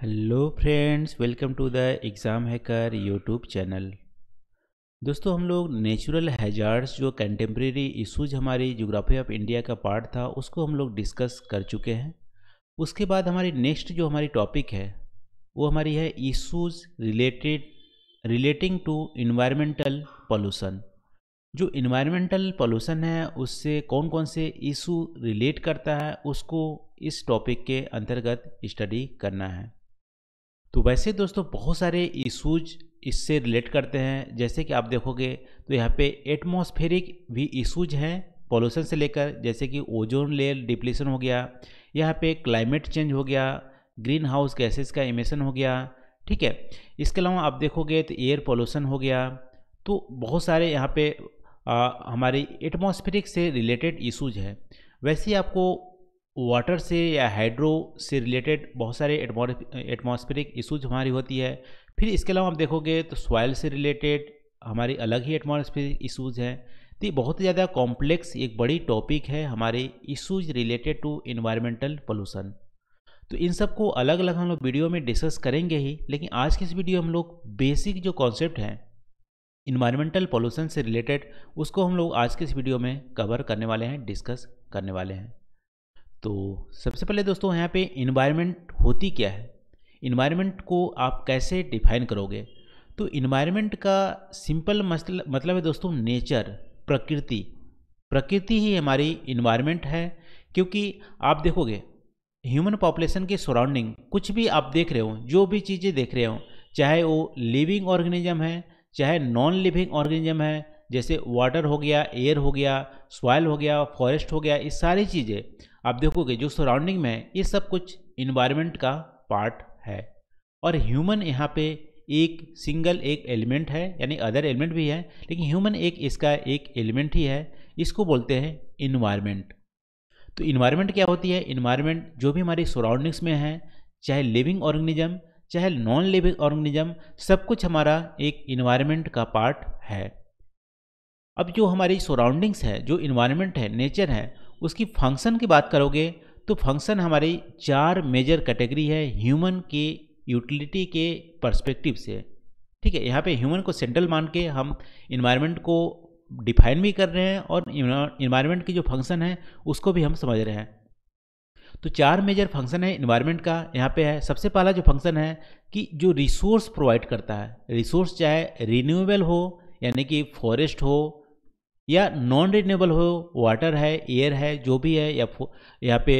hello friends welcome to the exam hacker YouTube channel दोस्तों हम लोग नेचुरल हैजार्ड्स जो कंटेम्प्रेरी इशूज हमारी जोग्राफी ऑफ इंडिया का पार्ट था उसको हम लोग डिस्कस कर चुके हैं उसके बाद हमारी नेक्स्ट जो हमारी टॉपिक है वो हमारी है issues related relating to environmental pollution जो इन्वायरमेंटल पॉल्यूसन है उससे कौन कौन से इशू रिलेट करता है उसको इस टॉपिक के अंतर्गत स्टडी करना है तो वैसे दोस्तों बहुत सारे इशूज इससे रिलेट करते हैं जैसे कि आप देखोगे तो यहाँ पे एटमॉस्फेरिक भी इशूज हैं पॉल्यूशन से लेकर जैसे कि ओजोन लेयर डिप्लेशन हो गया यहाँ पे क्लाइमेट चेंज हो गया ग्रीन हाउस गैसेज का इमेशन हो गया ठीक है इसके अलावा आप देखोगे तो एयर पॉल्यूशन हो गया तो बहुत सारे यहाँ पे आ, हमारी एटमॉस्फेरिक से रिलेटेड इशूज हैं वैसे ही आपको वाटर से या हाइड्रो से रिलेटेड बहुत सारे एटमॉस्फेरिक इशूज हमारी होती है फिर इसके अलावा आप देखोगे तो सॉयल से रिलेटेड हमारी अलग ही एटमॉस्फेरिक इशूज़ हैं तो ये बहुत ज़्यादा कॉम्प्लेक्स एक बड़ी टॉपिक है हमारे issues related to environmental pollution तो इन सबको अलग अलग हम लोग वीडियो में डिस्कस करेंगे ही लेकिन आज के इस वीडियो हम लोग बेसिक जो कॉन्सेप्ट हैं इन्वायरमेंटल पोल्यूशन से रिलेटेड उसको हम लोग आज के इस वीडियो में कवर करने वाले हैं डिस्कस करने वाले हैं तो सबसे पहले दोस्तों यहाँ पे इन्वायरमेंट होती क्या है इन्वायरमेंट को आप कैसे डिफाइन करोगे तो इन्वायरमेंट का सिंपल मतलब है दोस्तों नेचर प्रकृति प्रकृति ही हमारी इन्वायरमेंट है क्योंकि आप देखोगे ह्यूमन पॉपुलेशन के सराउंडिंग कुछ भी आप देख रहे हो जो भी चीज़ें देख रहे हो चाहे वो लिविंग ऑर्गेनिज्म है चाहे नॉन लिविंग ऑर्गेनिज्म है जैसे वाटर हो गया एयर हो गया सॉयल हो गया फॉरेस्ट हो गया ये सारी चीज़ें आप देखोगे जो सराउंडिंग में ये सब कुछ इन्वायरमेंट का पार्ट है और ह्यूमन यहाँ पे एक सिंगल एक एलिमेंट है यानी अदर एलिमेंट भी है लेकिन ह्यूमन एक इसका एक एलिमेंट ही है इसको बोलते हैं इन्वायरमेंट तो इन्वायरमेंट क्या होती है इन्वायरमेंट जो भी हमारी सराउंडिंग्स में है चाहे लिविंग ऑर्गेनिज्म चाहे नॉन लिविंग ऑर्गेनिज्म सब कुछ हमारा एक इन्वायरमेंट का पार्ट है अब जो हमारी सराउंडिंग्स है जो इन्वायरमेंट है नेचर है उसकी फंक्शन की बात करोगे तो फंक्शन हमारी चार मेजर कैटेगरी है ह्यूमन के यूटिलिटी के पर्सपेक्टिव से ठीक है यहाँ पे ह्यूमन को सेंट्रल मान के हम इन्वायरमेंट को डिफाइन भी कर रहे हैं और इन्वायरमेंट की जो फंक्शन है उसको भी हम समझ रहे हैं तो चार मेजर फंक्शन है इन्वायरमेंट का यहाँ पे है सबसे पहला जो फंक्शन है कि जो रिसोर्स प्रोवाइड करता है रिसोर्स चाहे रिन्यूएबल हो यानी कि फॉरेस्ट हो या नॉन रिन्यूएबल हो वाटर है एयर है जो भी है या यहाँ पे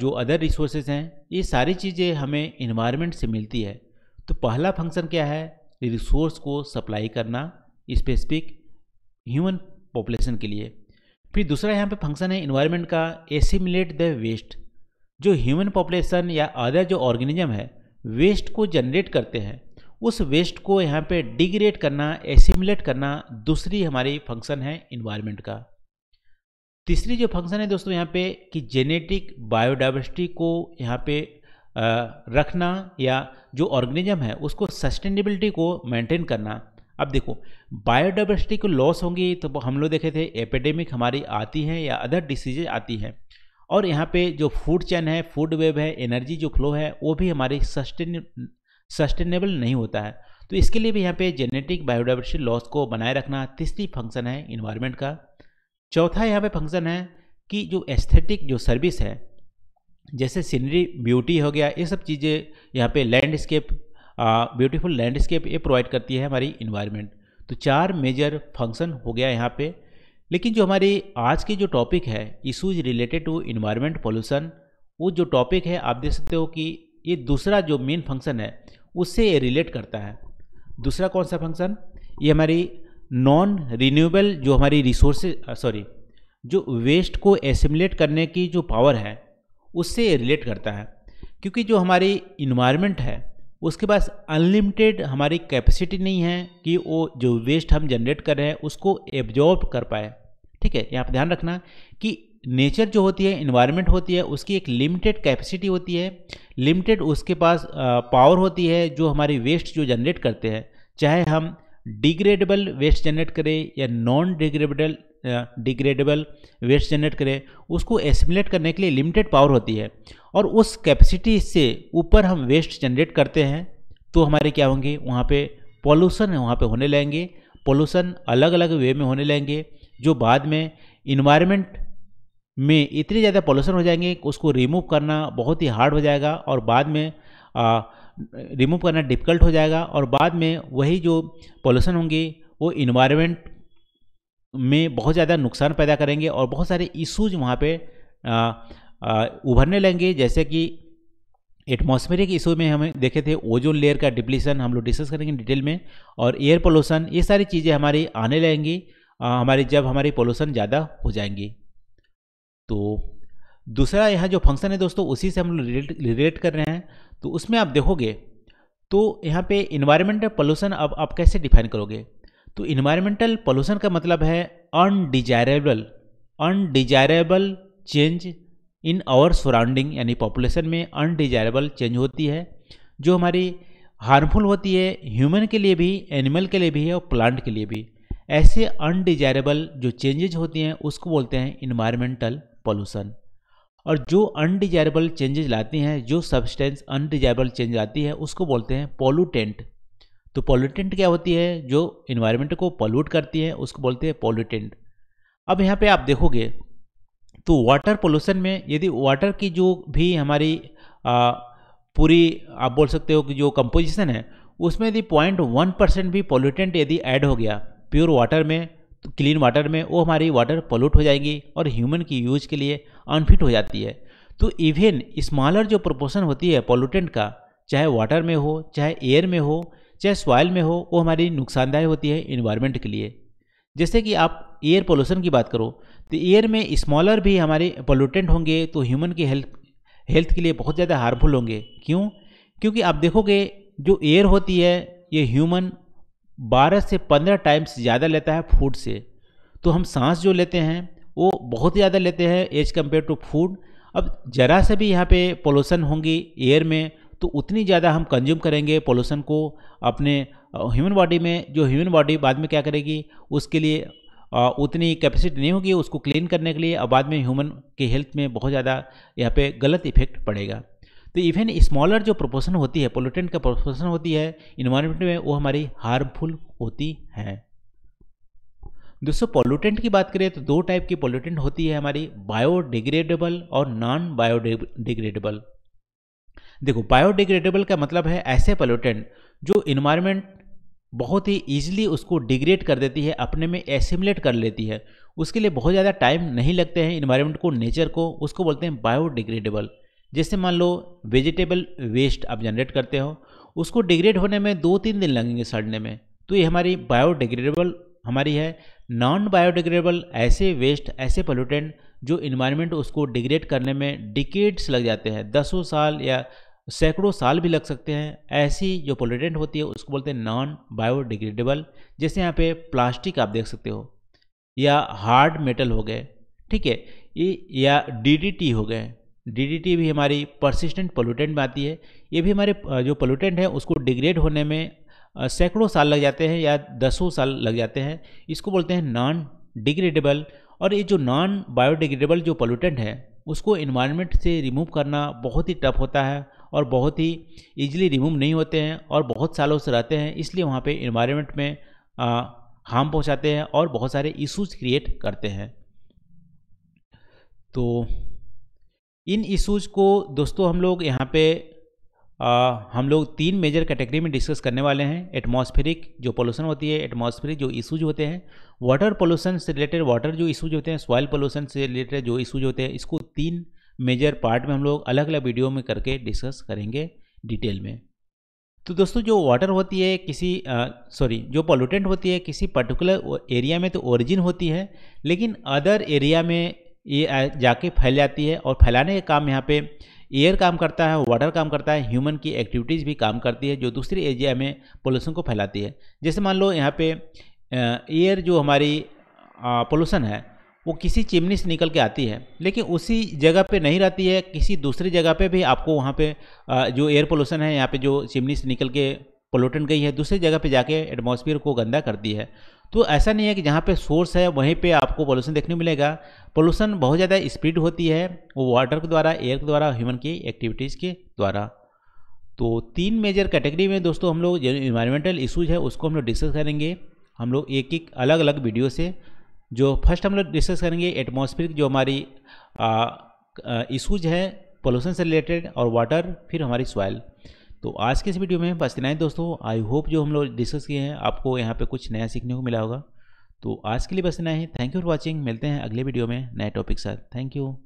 जो अदर रिसोर्सेज हैं ये सारी चीज़ें हमें इन्वायरमेंट से मिलती है तो पहला फंक्शन क्या है रिसोर्स को सप्लाई करना स्पेसिफिक ह्यूमन पॉपुलेशन के लिए फिर दूसरा यहाँ पे फंक्शन है इन्वायरमेंट का एसिमिलेट द वेस्ट जो ह्यूमन पॉपुलेशन या अदर जो ऑर्गेनिज्म है वेस्ट को जनरेट करते हैं उस वेस्ट को यहाँ पे डिग्रेड करना एसिमुलेट करना दूसरी हमारी फंक्शन है इन्वायरमेंट का तीसरी जो फंक्शन है दोस्तों यहाँ पे कि जेनेटिक बायोडाइवर्सिटी को यहाँ पे रखना या जो ऑर्गेनिज्म है उसको सस्टेनेबिलिटी को मेंटेन करना अब देखो बायोडाइवर्सिटी को लॉस होंगी तो हम लोग देखे थे एपिडेमिक हमारी आती हैं या अदर डिसीजेज आती हैं और यहाँ पे जो फूड चैन है फूड वेब है एनर्जी जो फ्लो है वो भी हमारी सस्टेन सस्टेनेबल नहीं होता है तो इसके लिए भी यहाँ पे जेनेटिक बायोडाइवर्सिटी लॉस को बनाए रखना तीसरी फंक्शन है इन्वायरमेंट का चौथा यहाँ पे फंक्शन है कि जो एस्थेटिक जो सर्विस है जैसे सीनरी ब्यूटी हो गया ये सब चीज़ें यहाँ पे लैंडस्केप ब्यूटीफुल लैंडस्केप ये प्रोवाइड करती है हमारी इन्वायरमेंट तो चार मेजर फंक्शन हो गया यहाँ पर लेकिन जो हमारी आज की जो टॉपिक है issues related to environment pollution वो जो टॉपिक है आप देख सकते हो कि ये दूसरा जो मेन फंक्शन है उससे ये रिलेट करता है दूसरा कौन सा फंक्शन ये हमारी नॉन रिन्यूएबल जो हमारी रिसोर्सेज सॉरी जो वेस्ट को एसिमुलेट करने की जो पावर है उससे ये रिलेट करता है क्योंकि जो हमारी इन्वायरमेंट है उसके पास अनलिमिटेड हमारी कैपेसिटी नहीं है कि वो जो वेस्ट हम जनरेट कर रहे हैं उसको एब्जॉर्ब कर पाए ठीक है यहाँ पर ध्यान रखना कि नेचर जो होती है इन्वायरमेंट होती है उसकी एक लिमिटेड कैपेसिटी होती है लिमिटेड उसके पास पावर होती है जो हमारी वेस्ट जो जनरेट करते हैं चाहे हम डिग्रेडेबल वेस्ट जनरेट करें या non degradable degradable waste generate करें उसको एसिमुलेट करने के लिए लिमिटेड पावर होती है और उस कैपेसिटी से ऊपर हम वेस्ट जनरेट करते हैं तो हमारे क्या होंगे वहाँ पे पॉल्यूशन वहाँ पे होने लगेंगे पोल्यूशन अलग अलग वे में होने लगेंगे जो बाद में इन्वायरमेंट में इतने ज़्यादा पॉल्यूशन हो जाएंगे उसको रिमूव करना बहुत ही हार्ड हो जाएगा और बाद में रिमूव करना डिफ़िकल्ट हो जाएगा और बाद में वही जो पॉल्यूशन होंगे वो इन्वायरमेंट में बहुत ज़्यादा नुकसान पैदा करेंगे और बहुत सारे इश्यूज वहाँ पे उभरने लगेंगे जैसे कि एटमॉस्फेरिक इशू में हमें देखे थे ओजोन लेयर का डिप्लीसन हम लोग डिस्कस करेंगे डिटेल में और एयर पोल्यूशन ये सारी चीज़ें हमारी आने लगेंगी हमारी जब हमारी पोल्यूशन ज़्यादा हो जाएंगी तो दूसरा यहाँ जो फंक्शन है दोस्तों उसी से हम रिलेट रिलेट कर रहे हैं तो उसमें आप देखोगे तो यहाँ पे इन्वायरमेंटल पोल्यूशन अब आप कैसे डिफाइन करोगे तो इन्वायरमेंटल पोल्यूशन का मतलब है undesirable undesirable change in our surrounding यानी पॉपुलेशन में अनडिजायरेबल चेंज होती है जो हमारी हार्मफुल होती है ह्यूमन के लिए भी एनिमल के लिए भी और प्लांट के लिए भी ऐसे अनडिजायरेबल जो चेंजेज होती हैं उसको बोलते हैं इन्वायरमेंटल पॉल्यूशन और जो अनडिजायरेबल चेंजेज लाती हैं जो सब्सटेंस अनडिजायरेबल चेंज आती है उसको बोलते हैं पॉल्यूटेंट तो पॉल्यूटेंट क्या होती है जो इन्वायरमेंट को पोल्यूट करती है उसको बोलते हैं पॉल्यूटेंट अब यहाँ पे आप देखोगे तो वाटर पोल्यूशन में यदि वाटर की जो भी हमारी आ, पूरी आप बोल सकते हो कि जो कंपोजिशन है उसमें यदि पॉइंट वन परसेंट भी पोल्यूटेंट यदि ऐड हो गया प्योर वाटर में क्लीन वाटर में वो हमारी वाटर पोल्यूट हो जाएगी और ह्यूमन की यूज के लिए अनफिट हो जाती है तो इवेन स्मॉलर जो प्रोपोर्शन होती है पोल्यूटेंट का चाहे वाटर में हो चाहे एयर में हो चाहे सॉयल में हो वो हमारी नुकसानदायक होती है इन्वायरमेंट के लिए जैसे कि आप एयर पोल्यूशन की बात करो तो एयर में स्मॉलर भी हमारे पोल्यूटेंट होंगे तो ह्यूमन की हेल्थ हेल्थ के लिए बहुत ज़्यादा हार्मफुल होंगे क्यों क्योंकि आप देखोगे जो एयर होती है ये ह्यूमन 12 से 15 टाइम्स ज़्यादा लेता है फूड से तो हम सांस जो लेते हैं वो बहुत ज़्यादा लेते हैं एज कम्पेयर टू फूड अब ज़रा से भी यहाँ पे पोलोसन होंगी एयर में तो उतनी ज़्यादा हम कंज्यूम करेंगे पोलोसन को अपने ह्यूमन बॉडी में जो ह्यूमन बॉडी बाद में क्या करेगी उसके लिए उतनी कैपेसिटी नहीं होगी उसको क्लीन करने के लिए और बाद में ह्यूमन के हेल्थ में बहुत ज़्यादा यहाँ पे गलत इफेक्ट पड़ेगा तो इवन स्मॉलर जो प्रोपोर्शन होती है पोल्यूटेंट का प्रोपोर्शन होती है इन्वायरमेंट में वो हमारी हार्मफुल होती है दोस्तों पोल्यूटेंट की बात करें तो दो टाइप की पोल्यूटेंट होती है हमारी बायोडिग्रेडेबल और नॉन बायोडिग्रेडेबल देखो बायोडिग्रेडेबल का मतलब है ऐसे पोल्यूटेंट जो इन्वायरमेंट बहुत ही ईजिली उसको डिग्रेड कर देती है अपने में एसिमुलेट कर लेती है उसके लिए बहुत ज़्यादा टाइम नहीं लगते हैं इन्वायरमेंट को नेचर को उसको बोलते हैं बायोडिग्रेडेबल जैसे मान लो वेजिटेबल वेस्ट आप जनरेट करते हो उसको डिग्रेड होने में दो तीन दिन लगेंगे सड़ने में तो ये हमारी बायोडिग्रेडेबल हमारी है नॉन बायोडिग्रेडेबल ऐसे वेस्ट ऐसे पोल्यूटेंट जो इन्वायरमेंट उसको डिग्रेड करने में डिकेड्स लग जाते हैं दसों साल या सैकड़ों साल भी लग सकते हैं ऐसी जो पोल्यूटेंट होती है उसको बोलते हैं नॉन बायोडिग्रेडेबल जैसे यहाँ पे प्लास्टिक आप देख सकते हो या हार्ड मेटल हो गए ठीक है या डीडीटी हो गए डी भी हमारी परसिस्टेंट पोलूटेंट में आती है ये भी हमारे जो पोल्यूटेंट है उसको डिग्रेड होने में सैकड़ों साल लग जाते हैं या दसों साल लग जाते हैं इसको बोलते हैं नॉन डिग्रेडेबल और ये जो नॉन बायोडिग्रेडेबल जो पोल्यूटेंट है उसको इन्वायरमेंट से रिमूव करना बहुत ही टफ होता है और बहुत ही ईजिली रिमूव नहीं होते हैं और बहुत सालों से रहते हैं इसलिए वहाँ पर इन्वायरमेंट में हार्म पहुँचाते हैं और बहुत सारे इशूज़ क्रिएट करते हैं तो इन इश्यूज़ को दोस्तों हम लोग यहाँ पे आ, हम लोग तीन मेजर कैटेगरी में डिस्कस करने वाले हैं एटमॉस्फेरिक जो पोल्यूशन होती है एटमॉस्फेरिक जो इशूज होते हैं वाटर पोल्यूशन से रिलेटेड वाटर जो इशूज होते हैं सॉयल पोल्यूशन से रिलेटेड जो इशूज होते हैं इसको तीन मेजर पार्ट में हम लोग अलग अलग वीडियो में करके डिस्कस करेंगे डिटेल में तो दोस्तों जो वाटर होती है किसी सॉरी जो पॉल्यूटेंट होती है किसी पर्टिकुलर एरिया में तो ओरिजिन होती है लेकिन अदर एरिया में ये जाके फैल जाती है और फैलाने का काम यहाँ पे एयर काम करता है वाटर काम करता है ह्यूमन की एक्टिविटीज़ भी काम करती है जो दूसरे एरिया में पोल्यूशन को फैलाती है जैसे मान लो यहाँ पे एयर जो हमारी पोल्यूशन है वो किसी चिमनी से निकल के आती है लेकिन उसी जगह पे नहीं रहती है किसी दूसरी जगह पे भी आपको वहाँ पे जो एयर पोल्यूशन है यहाँ पे जो चिमनी से निकल के पोलूटन गई है दूसरी जगह पे जाके एटमॉस्फेयर को गंदा करती है तो ऐसा नहीं है कि जहाँ पे सोर्स है वहीं पे आपको पोल्यूशन देखने को मिलेगा पोल्यूशन बहुत ज़्यादा स्प्रीड होती है वो वाटर के द्वारा एयर के द्वारा ह्यूमन की एक्टिविटीज़ के द्वारा तो तीन मेजर कैटेगरी में दोस्तों हम लोग जो इन्वायरमेंटल इशूज़ है उसको हम लोग डिस्कस करेंगे हम लोग एक एक अलग अलग वीडियो से जो फर्स्ट हम लोग डिस्कस करेंगे एटमॉस्फेयर जो हमारी इशूज हैं पोल्यूशन से रिलेटेड और वाटर फिर हमारी सॉयल तो आज के इस वीडियो में बस इतना ही दोस्तों आई होप जो हम लोग डिस्कस किए हैं आपको यहाँ पे कुछ नया सीखने को मिला होगा तो आज के लिए बस इतना ही थैंक यू फॉर वॉचिंग मिलते हैं अगले वीडियो में नए टॉपिक साथ थैंक यू